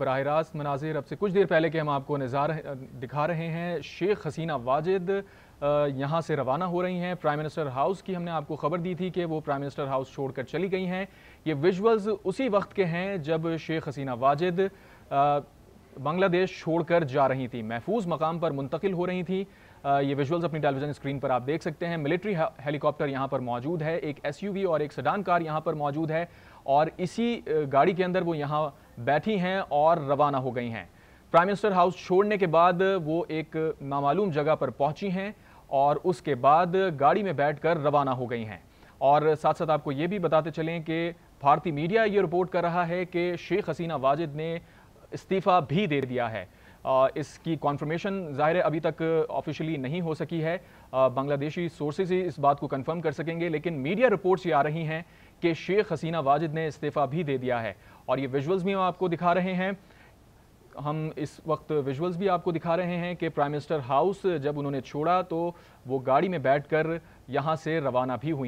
बरह रास्त मनाजिर अब से कुछ देर पहले के हम आपको नज़ार दिखा रहे हैं शेख हसीना वाजिद यहाँ से रवाना हो रही हैं प्राइम मिनिस्टर हाउस की हमने आपको खबर दी थी कि वो प्राइम मिनिस्टर हाउस छोड़कर चली गई हैं ये विजुअल्स उसी वक्त के हैं जब शेख हसीना वाजिद बांग्लादेश छोड़कर जा रही थी महफूज मकाम पर मुंतकिल हो रही थी ये विजुअल्स अपनी टेलीविज़न स्क्रीन पर आप देख सकते हैं मिलिट्री हेलीकॉप्टर यहाँ पर मौजूद है एक वी और एक सडान कार यहाँ पर मौजूद है और इसी गाड़ी के अंदर वो यहाँ बैठी हैं और रवाना हो गई हैं प्राइम मिनिस्टर हाउस छोड़ने के बाद वो एक नामालूम जगह पर पहुंची हैं और उसके बाद गाड़ी में बैठकर रवाना हो गई हैं और साथ साथ आपको ये भी बताते चलें कि भारतीय मीडिया ये रिपोर्ट कर रहा है कि शेख हसीना वाजिद ने इस्तीफ़ा भी दे दिया है इसकी कॉन्फर्मेशन ज़ाहिर है अभी तक ऑफिशियली नहीं हो सकी है बांग्लादेशी सोर्सेज ही इस बात को कंफर्म कर सकेंगे लेकिन मीडिया रिपोर्ट्स ये आ रही हैं कि शेख हसीना वाजिद ने इस्तीफ़ा भी दे दिया है और ये विजुअल्स भी हम आपको दिखा रहे हैं हम इस वक्त विजुअल्स भी आपको दिखा रहे हैं कि प्राइम मिनिस्टर हाउस जब उन्होंने छोड़ा तो वो गाड़ी में बैठकर यहां से रवाना भी हुई